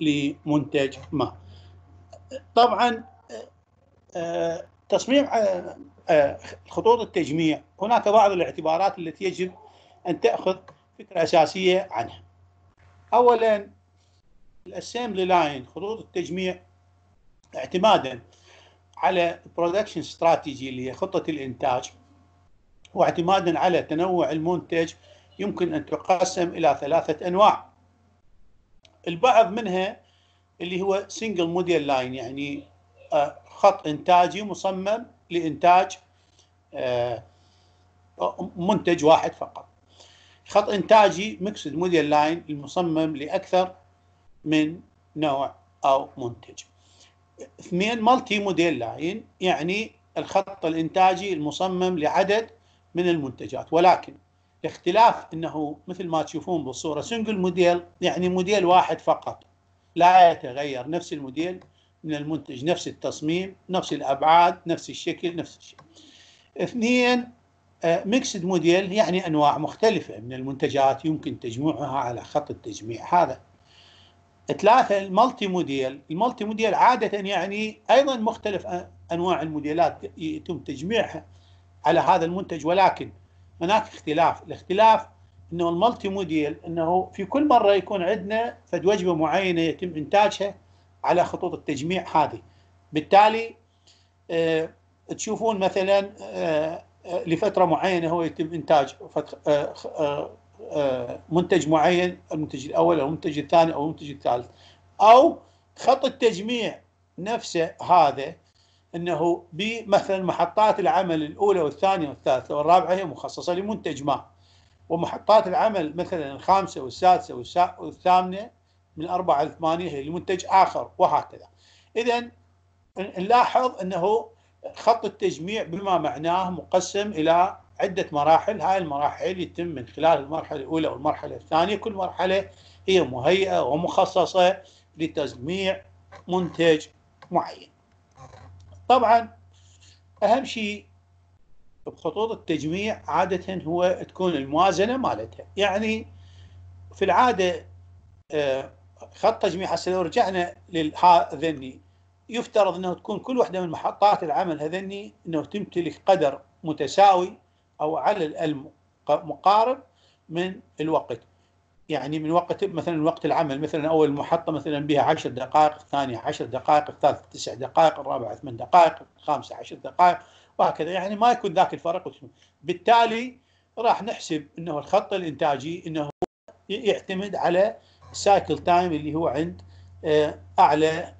لمنتج ما طبعا آه، آه، تصميم آه، خطوط التجميع هناك بعض الاعتبارات التي يجب أن تأخذ فكرة أساسية عنها أولا الاسامبلي لاين خطوط التجميع اعتمادا على برودكشن استراتيجي اللي هي خطة الإنتاج واعتمادا على تنوع المنتج يمكن أن تقسم إلى ثلاثة أنواع البعض منها اللي هو سنجل موديل لاين يعني آه، خط انتاجي مصمم لانتاج آه، منتج واحد فقط خط انتاجي مكسد موديل لاين المصمم لاكثر من نوع او منتج اثنين مالتي موديل لاين يعني الخط الانتاجي المصمم لعدد من المنتجات ولكن الاختلاف انه مثل ما تشوفون بالصوره سنجل موديل يعني موديل واحد فقط لا يتغير نفس الموديل من المنتج نفس التصميم نفس الابعاد نفس الشكل نفس الشيء. اثنين ميكسد آه، موديل يعني انواع مختلفه من المنتجات يمكن تجميعها على خط التجميع هذا. ثلاثه المالتي موديل، المالتي موديل عاده يعني ايضا مختلف انواع الموديلات يتم تجميعها على هذا المنتج ولكن هناك اختلاف الاختلاف انه المالتي موديل انه في كل مره يكون عندنا فد وجبه معينه يتم انتاجها على خطوط التجميع هذه بالتالي اه تشوفون مثلا اه, آه، لفتره معينه هو يتم انتاج آه،, آه،, اه منتج معين المنتج الاول او المنتج الثاني او المنتج الثالث او خط التجميع نفسه هذا انه مثلا محطات العمل الاولى والثانيه والثالثه والرابعه هي مخصصه لمنتج ما ومحطات العمل مثلا الخامسه والسادسه والثامنه من أربعة لثمانية هي لمنتج آخر وهكذا إذا نلاحظ أنه خط التجميع بما معناه مقسم إلى عدة مراحل هاي المراحل يتم من خلال المرحلة الأولى والمرحلة الثانية كل مرحلة هي مهيئة ومخصصة لتجميع منتج معين طبعا اهم شيء بخطوط التجميع عاده هو تكون الموازنه مالتها يعني في العاده آه، خط تجميع هسه لو رجعنا لهذني يفترض انه تكون كل وحده من محطات العمل هذني انه تمتلك قدر متساوي او على الاقل مقارب من الوقت يعني من وقت مثلا وقت العمل مثلا اول محطه مثلا بها 10 دقائق، الثانيه 10 دقائق، الثالثه 9 دقائق، الرابعه 8 دقائق، الخامسه 10 دقائق وهكذا يعني ما يكون ذاك الفرق بالتالي راح نحسب انه الخط الانتاجي انه يعتمد على سايكل تايم اللي هو عند آه، اعلى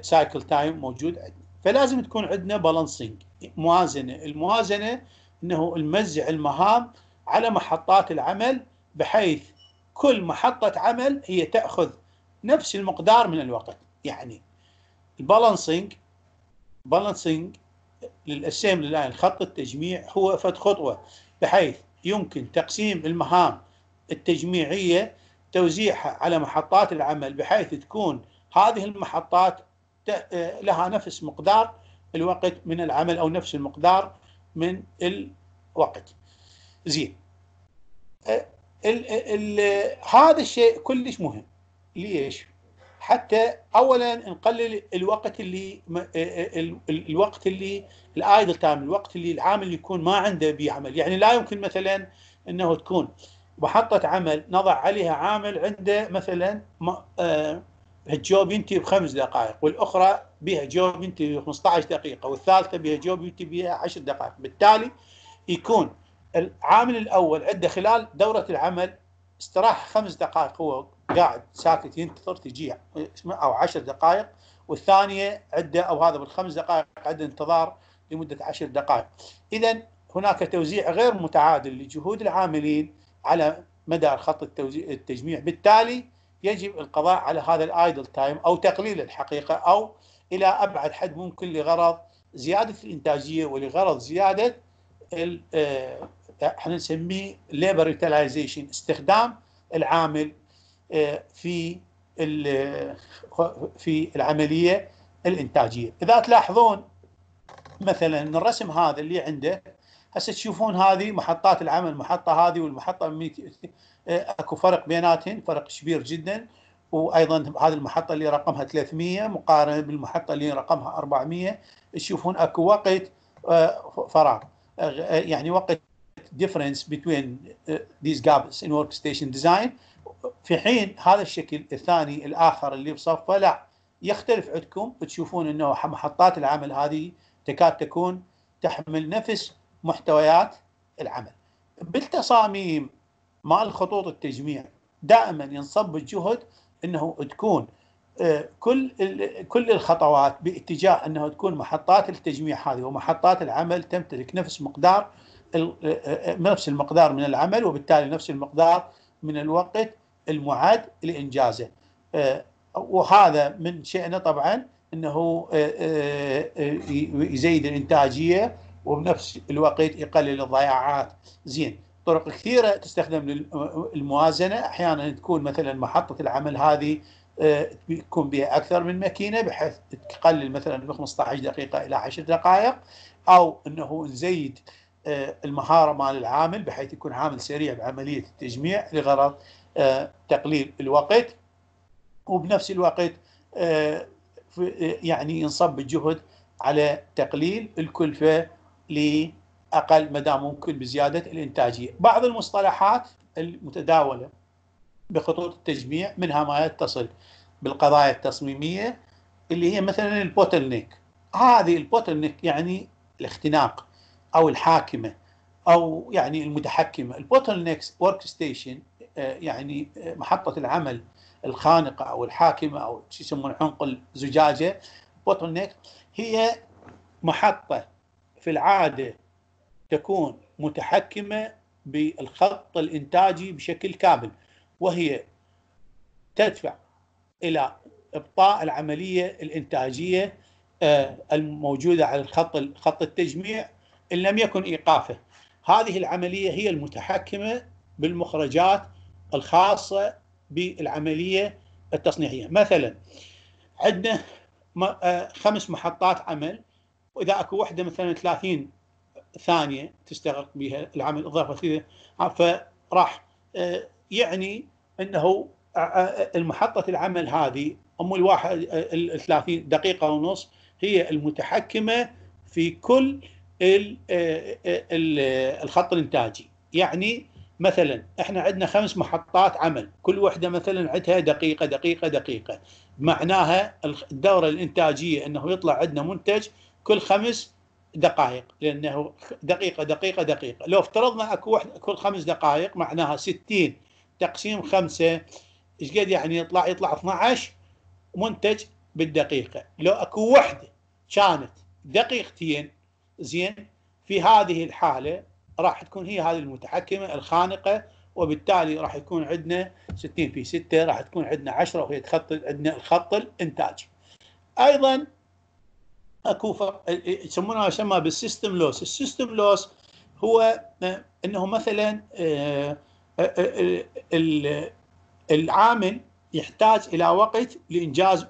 سايكل تايم موجود عندنا فلازم تكون عندنا بالانسنج موازنه الموازنه انه نمزع المهام على محطات العمل بحيث كل محطة عمل هي تأخذ نفس المقدار من الوقت يعني البالانسينج بالانسينج للاسمبلي الان خط التجميع هو فد خطوه بحيث يمكن تقسيم المهام التجميعيه توزيعها على محطات العمل بحيث تكون هذه المحطات لها نفس مقدار الوقت من العمل او نفس المقدار من الوقت. زين. أه، الـ الـ هذا الشيء كلش مهم ليش؟ حتى اولا نقلل الوقت اللي آه، آه، الوقت اللي الايدل تايم الوقت اللي العامل يكون ما عنده بيعمل يعني لا يمكن مثلا انه تكون محطه عمل نضع عليها عامل عنده مثلا آه، الجوب ينتهي بخمس دقائق والاخرى بها جوب ينتهي ب 15 دقيقه والثالثه بها جوب ينتهي بها 10 دقائق بالتالي يكون العامل الأول عنده خلال دورة العمل استراح خمس دقائق هو قاعد ساكت ينتظر تجيه أو عشر دقائق والثانية عنده أو هذا بالخمس دقائق عنده انتظار لمدة عشر دقائق إذا هناك توزيع غير متعادل لجهود العاملين على مدى خط التجميع بالتالي يجب القضاء على هذا الايدل تايم او تقليل الحقيقه او الى ابعد حد ممكن لغرض زياده الانتاجيه ولغرض زياده آه، احنا نسميه ليبر يوتيلايزيشن استخدام العامل آه، في في العمليه الانتاجيه اذا تلاحظون مثلا الرسم هذا اللي عنده هسه تشوفون هذه محطات العمل المحطه هذه والمحطه آه، اكو فرق بيناتهم فرق كبير جدا وايضا هذه المحطه اللي رقمها 300 مقارنه بالمحطه اللي رقمها 400 تشوفون اكو وقت آه، فراغ يعني وقت difference between uh, these gaps in workstation design في حين هذا الشكل الثاني الاخر اللي بصفه لا يختلف عندكم تشوفون انه محطات العمل هذه تكاد تكون تحمل نفس محتويات العمل بالتصاميم مال خطوط التجميع دائما ينصب الجهد انه تكون آه، كل كل الخطوات باتجاه انه تكون محطات التجميع هذه ومحطات العمل تمتلك نفس مقدار آه، آه، نفس المقدار من العمل وبالتالي نفس المقدار من الوقت المعد لإنجازه آه، وهذا من شأنه طبعا أنه يزيد الإنتاجية وبنفس الوقت يقلل الضياعات زين طرق كثيرة تستخدم للموازنة أحيانا تكون مثلا محطة العمل هذه يكون بها أكثر من ماكينة بحيث تقلل مثلا من 15 دقيقة إلى 10 دقائق أو أنه نزيد آه، المهارة مال العامل بحيث يكون عامل سريع بعملية التجميع لغرض آه، تقليل الوقت وبنفس الوقت آه، يعني ينصب الجهد على تقليل الكلفة لأقل مدى ممكن بزيادة الإنتاجية بعض المصطلحات المتداولة بخطوط التجميع منها ما يتصل بالقضايا التصميمية اللي هي مثلا البوتلنيك هذه البوتلنيك يعني الاختناق او الحاكمه او يعني المتحكمه البوتل نيكس ورك ستيشن يعني آه، محطه العمل الخانقه او الحاكمه او شو يسمون عنق الزجاجه بوتل نيك هي محطه في العاده تكون متحكمه بالخط الانتاجي بشكل كامل وهي تدفع الى ابطاء العمليه الانتاجيه آه، الموجوده على الخط خط التجميع إن لم يكن إيقافه هذه العملية هي المتحكمة بالمخرجات الخاصة بالعملية التصنيعية مثلا عندنا آه، خمس محطات عمل وإذا أكو وحدة مثلا 30 ثانية تستغرق بها العمل الإضافة فراح آه، يعني أنه آه، المحطة العمل هذه أم الواحد 30 دقيقة ونص هي المتحكمة في كل آه، آه، آه، الخط الانتاجي يعني مثلا احنا عندنا خمس محطات عمل كل واحده مثلا عندها دقيقه دقيقه دقيقه معناها الدوره الانتاجيه انه يطلع عندنا منتج كل خمس دقائق لانه دقيقه دقيقه دقيقه لو افترضنا اكو وحده كل خمس دقائق معناها 60 تقسيم خمسة ايش قد يعني يطلع يطلع 12 منتج بالدقيقه لو اكو وحده كانت دقيقتين زين في هذه الحاله راح تكون هي هذه المتحكمه الخانقه وبالتالي راح يكون عندنا 60 في 6 راح تكون عندنا 10 وهي تخطي عندنا الخط الانتاج. ايضا اكو يسمونها يسمى بالسيستم لوس، السيستم لوس هو آه، انه مثلا آه، آه، العامل يحتاج الى وقت لانجاز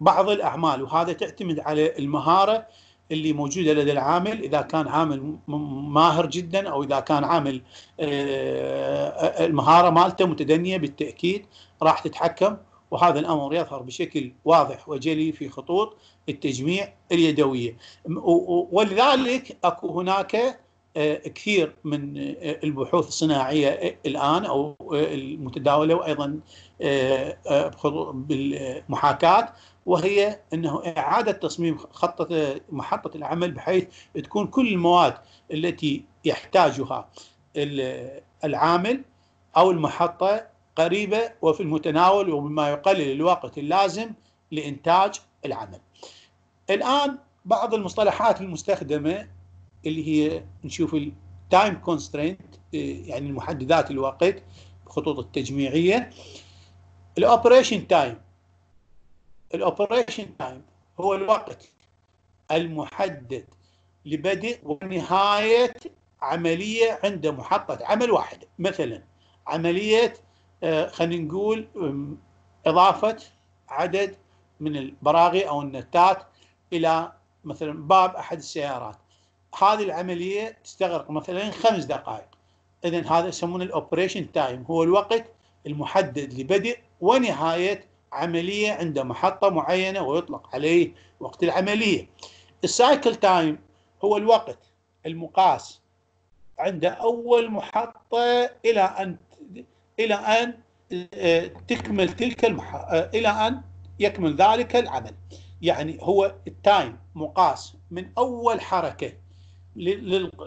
بعض الاعمال وهذا تعتمد على المهاره اللي موجوده لدى العامل اذا كان عامل ماهر جدا او اذا كان عامل آه، آه، المهاره مالته متدنيه بالتاكيد راح تتحكم وهذا الامر يظهر بشكل واضح وجلي في خطوط التجميع اليدويه ولذلك اكو هناك آه، كثير من البحوث الصناعيه الان او المتداوله وايضا بالمحاكاه وهي انه اعاده تصميم خطه محطه العمل بحيث تكون كل المواد التي يحتاجها العامل او المحطه قريبه وفي المتناول وبما يقلل الوقت اللازم لانتاج العمل. الان بعض المصطلحات المستخدمه اللي هي نشوف التايم كونسترينت يعني محددات الوقت الخطوط التجميعيه الاوبريشن تايم الاوبريشن تايم هو الوقت المحدد لبدء ونهاية عملية عند محطة عمل واحدة مثلا عملية آه، خلينا نقول إضافة عدد من البراغي أو النتات إلى مثلا باب أحد السيارات هذه العملية تستغرق مثلا خمس دقائق إذا هذا يسمونه الأوبريشن تايم هو الوقت المحدد لبدء ونهاية عملية عند محطة معينة ويطلق عليه وقت العملية السايكل تايم هو الوقت المقاس عند أول محطة إلى أن إلى أن آه، تكمل تلك آه، إلى أن يكمل ذلك العمل يعني هو التايم مقاس من أول حركة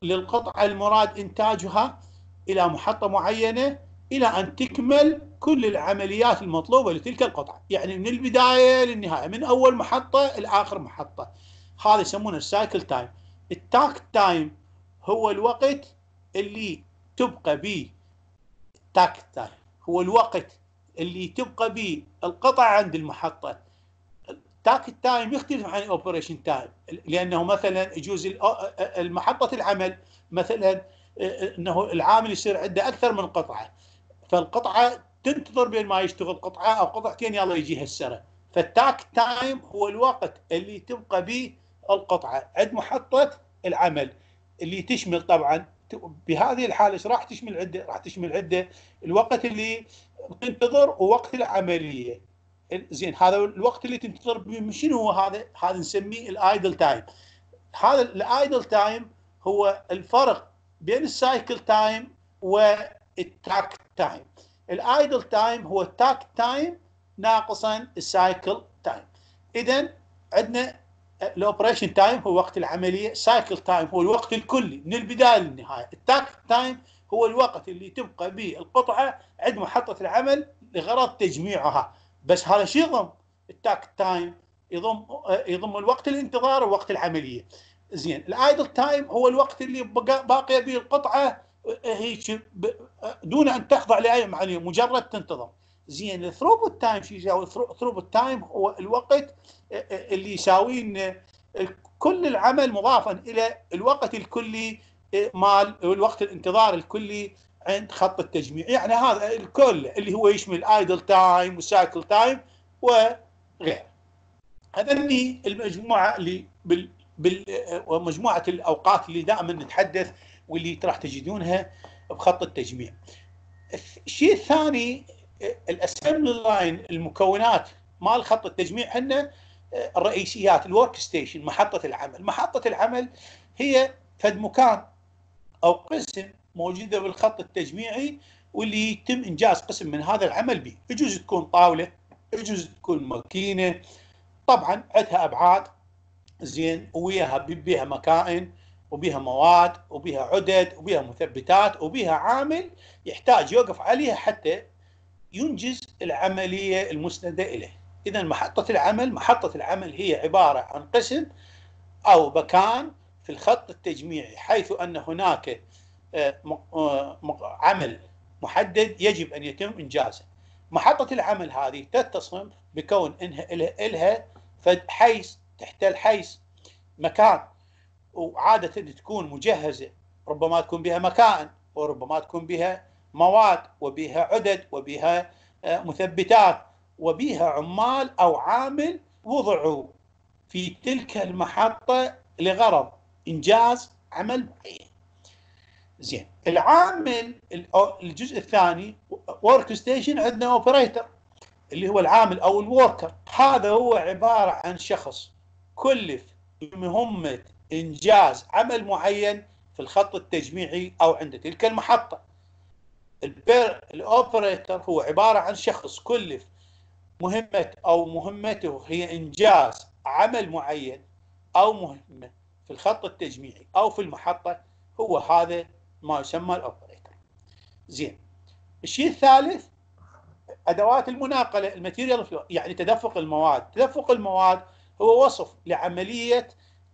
للقطعة المراد إنتاجها إلى محطة معينة إلى أن تكمل كل العمليات المطلوبة لتلك القطعة يعني من البداية للنهاية من أول محطة لآخر محطة هذا يسمونه السايكل تايم التاك تايم هو الوقت اللي تبقى به التاك تايم هو الوقت اللي تبقى به القطعة عند المحطة التاك تايم يختلف عن الاوبريشن تايم لانه مثلا يجوز المحطة العمل مثلا انه العامل يصير عنده اكثر من قطعه فالقطعه تنتظر بين ما يشتغل قطعه او قطعتين يلا يجيها السره فالتاك تايم هو الوقت اللي تبقى به القطعه عند محطه العمل اللي تشمل طبعا بهذه الحاله ايش راح تشمل عده؟ راح تشمل عده الوقت اللي تنتظر ووقت العمليه. زين هذا الوقت اللي تنتظر شنو هو هذا؟ هذا نسميه الايدل تايم. هذا الايدل تايم هو الفرق بين السايكل تايم والتاك تايم. الايدل تايم هو التاك تايم ناقصا السايكل تايم اذا عندنا الاوبريشن تايم هو وقت العمليه سايكل تايم هو الوقت الكلي من البدايه للنهايه التاك تايم هو الوقت اللي تبقى به القطعه عند محطه العمل لغرض تجميعها بس هذا شو يضم التاك تايم يضم يضم الوقت الانتظار ووقت العمليه زين الايدل تايم هو الوقت اللي باقيه به القطعه هيك دون ان تخضع لاي معلومه مجرد تنتظر زين الثروبوت تايم شو يساوي الثروبوت تايم هو الوقت آه، آه، اللي يساوي آه، كل العمل مضافا الى الوقت الكلي مال الوقت الانتظار الكلي عند خط التجميع يعني هذا الكل اللي هو يشمل ايدل تايم وسايكل تايم وغيره هذني المجموعه اللي بال, بال ومجموعه الاوقات اللي دائما نتحدث واللي راح تجدونها بخط التجميع. الشيء الثاني الاسمبلي لاين المكونات مال خط التجميع احنا الرئيسيات الورك ستيشن محطه العمل، محطه العمل هي فد مكان او قسم موجوده بالخط التجميعي واللي يتم انجاز قسم من هذا العمل به، يجوز تكون طاوله، يجوز تكون ماكينه، طبعا عندها ابعاد زين وياها بيها مكائن وبها مواد وبها عدد وبها مثبتات وبها عامل يحتاج يوقف عليها حتى ينجز العملية المسندة إليه إذا محطة العمل محطة العمل هي عبارة عن قسم أو مكان في الخط التجميعي حيث أن هناك آه، آه، عمل محدد يجب أن يتم إنجازه محطة العمل هذه تتصم بكون إنها إلها فد حيز تحت الحيز مكان وعادة تكون مجهزة ربما تكون بها مكائن وربما تكون بها مواد وبها عدد وبها آه، مثبتات وبها عمال أو عامل وضعوا في تلك المحطة لغرض إنجاز عمل معين زين العامل الجزء الثاني ورك ستيشن عندنا اوبريتر اللي هو العامل او الوركر هذا هو عباره عن شخص كلف بمهمه إنجاز عمل معين في الخط التجميعي أو عند تلك المحطة البير الأوبريتور هو عبارة عن شخص كلف مهمة أو مهمته هي إنجاز عمل معين أو مهمة في الخط التجميعي أو في المحطة هو هذا ما يسمى الأوبريتور زين الشيء الثالث أدوات المناقلة الماتيريال يعني تدفق المواد تدفق المواد هو وصف لعملية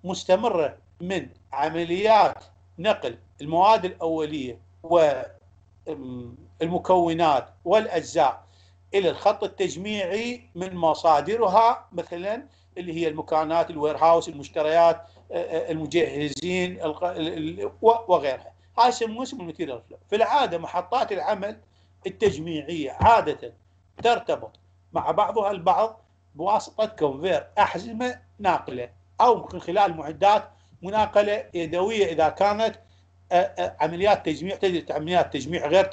مستمرة من عمليات نقل المواد الأولية والمكونات والأجزاء إلى الخط التجميعي من مصادرها مثلا اللي هي المكانات الوير هاوس المشتريات المجهزين وغيرها هاي يسموه اسم الماتيريال في العاده محطات العمل التجميعيه عاده ترتبط مع بعضها البعض بواسطه كونفير احزمه ناقله أو من خلال معدات مناقلة يدوية إذا كانت آه، آه، عمليات تجميع تجميع غير